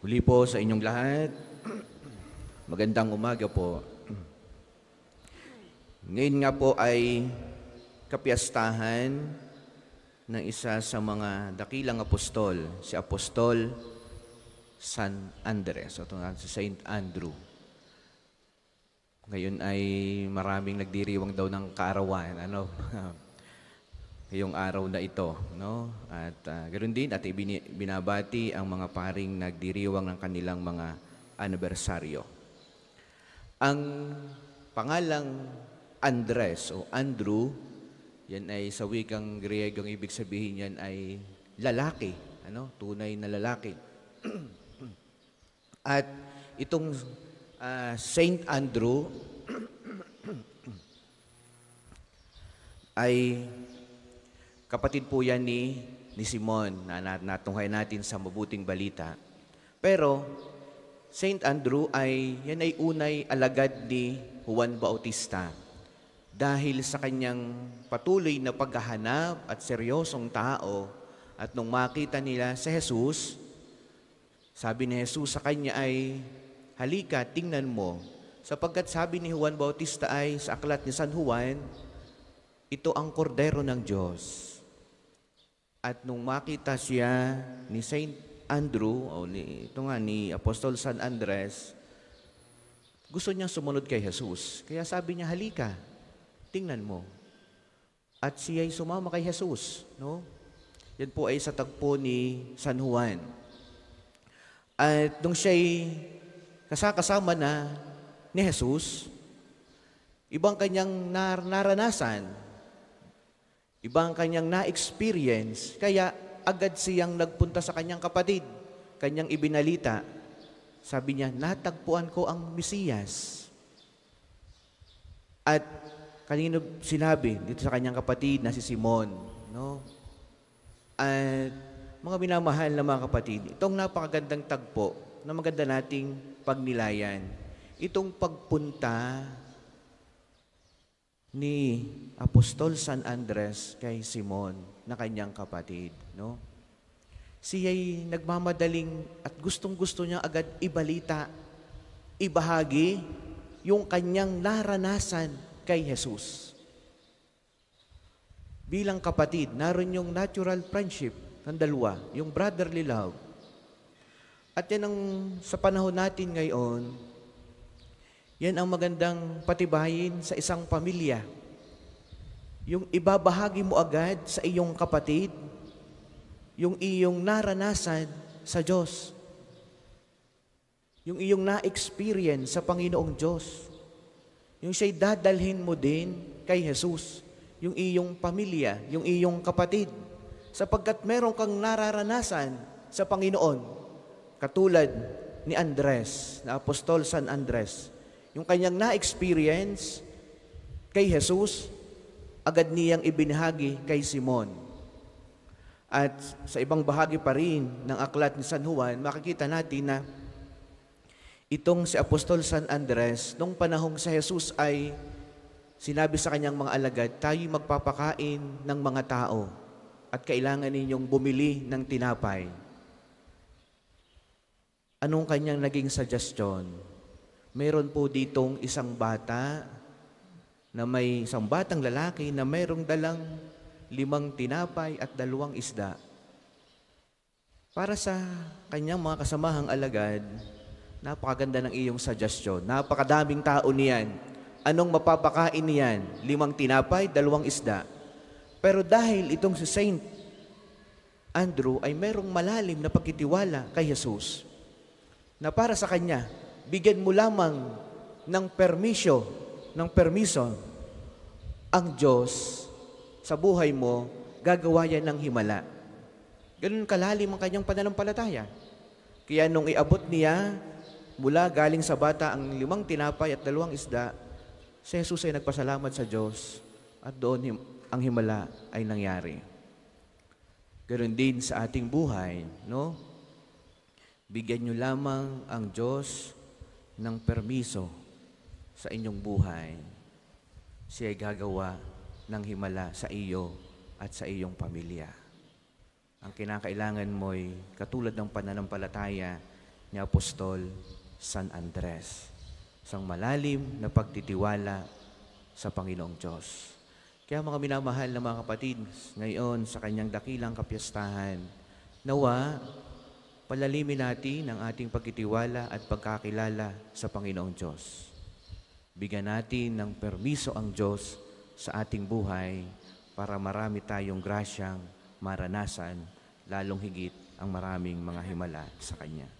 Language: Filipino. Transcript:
Huli po sa inyong lahat, magandang umaga po. Ngayon nga po ay kapiyastahan ng isa sa mga dakilang apostol, si Apostol San Andres, o si Saint Andrew. Ngayon ay maraming nagdiriwang daw ng kaarawan, ano, ngayong araw na ito. No? At uh, ganoon din, at binabati ang mga paring nagdiriwang ng kanilang mga anibersaryo. Ang pangalang Andres o Andrew, yan ay sa wikang Griego, ang ibig sabihin yan ay lalaki, ano? tunay na lalaki. At itong uh, Saint Andrew ay Kapatid po yan ni, ni Simon na natunghay natin sa mabuting balita. Pero, St. Andrew ay, yan ay unay alagad ni Juan Bautista. Dahil sa kanyang patuloy na paghahanap at seryosong tao, at nung makita nila si Jesus, sabi ni Jesus sa kanya ay, Halika, tingnan mo, sapagkat sabi ni Juan Bautista ay sa aklat ni San Juan, ito ang kordero ng Diyos at nung makita siya ni Saint Andrew, o ni, ito nga ni Apostol San Andres, gusto niya sumunod kay Jesus. Kaya sabi niya, halika, tingnan mo. At siya ay sumama kay Jesus. No? Yan po ay sa tagpo ni San Juan. At nung siya ay kasakasama na ni Jesus, ibang kanyang nar naranasan, Iba ang kanyang na-experience, kaya agad siyang nagpunta sa kanyang kapatid, kanyang ibinalita. Sabi niya, natagpuan ko ang Mesiyas. At kanino sinabi dito sa kanyang kapatid na si Simon, no? At mga minamahal na mga kapatid, itong napakagandang tagpo na maganda nating pagnilayan. Itong pagpunta ni Apostol San Andres kay Simon na kanyang kapatid. No? Siya'y nagmamadaling at gustong-gusto niya agad ibalita, ibahagi yung kanyang naranasan kay Jesus. Bilang kapatid, naroon yung natural friendship ng dalawa, yung brotherly love. At yan ang sa panahon natin ngayon, yan ang magandang patibayin sa isang pamilya. Yung ibabahagi mo agad sa iyong kapatid, yung iyong naranasan sa Diyos, yung iyong na-experience sa Panginoong Diyos, yung siya'y dadalhin mo din kay Jesus, yung iyong pamilya, yung iyong kapatid, sapagkat meron kang nararanasan sa Panginoon, katulad ni Andres, na Apostol San Andres, yung kanyang na-experience kay Jesus, agad niyang ibinahagi kay Simon. At sa ibang bahagi pa rin ng aklat ni San Juan, makikita natin na itong si Apostol San Andres, nung panahong sa Jesus ay sinabi sa kanyang mga alagad, tayo magpapakain ng mga tao at kailangan ninyong bumili ng tinapay. Anong kanyang naging suggestion? Meron po ditong isang bata na may isang batang lalaki na mayroong dalang limang tinapay at dalawang isda. Para sa kanyang mga kasamahang alagad, napakaganda ng iyong suggestion. Napakadaming tao niyan. Anong mapapakain niyan? Limang tinapay, dalawang isda. Pero dahil itong si Saint Andrew ay merong malalim na pagkitiwala kay Jesus, na para sa kanya, bigyan mo lamang ng permiso, ng permiso, ang Diyos sa buhay mo, gagawa yan ng himala. Ganun kalalim ang kanyang pananampalataya. Kaya nung iabot niya, mula galing sa bata ang limang tinapay at dalawang isda, si Jesus ay nagpasalamat sa Diyos at doon him ang himala ay nangyari. Ganon din sa ating buhay, no? Bigyan niyo lamang ang Diyos ng permiso sa inyong buhay, siya gagawa ng himala sa iyo at sa iyong pamilya. Ang kinakailangan mo'y katulad ng pananampalataya ni Apostol San Andres, isang malalim na pagtitiwala sa Panginoong Diyos. Kaya mga minamahal na mga kapatid, ngayon sa kanyang dakilang kapyastahan, nawa palalimin natin ang ating pagkitiwala at pagkakilala sa Panginoong Diyos. Bigyan natin ng permiso ang Diyos sa ating buhay para marami tayong grasyang maranasan, lalong higit ang maraming mga himala sa Kanya.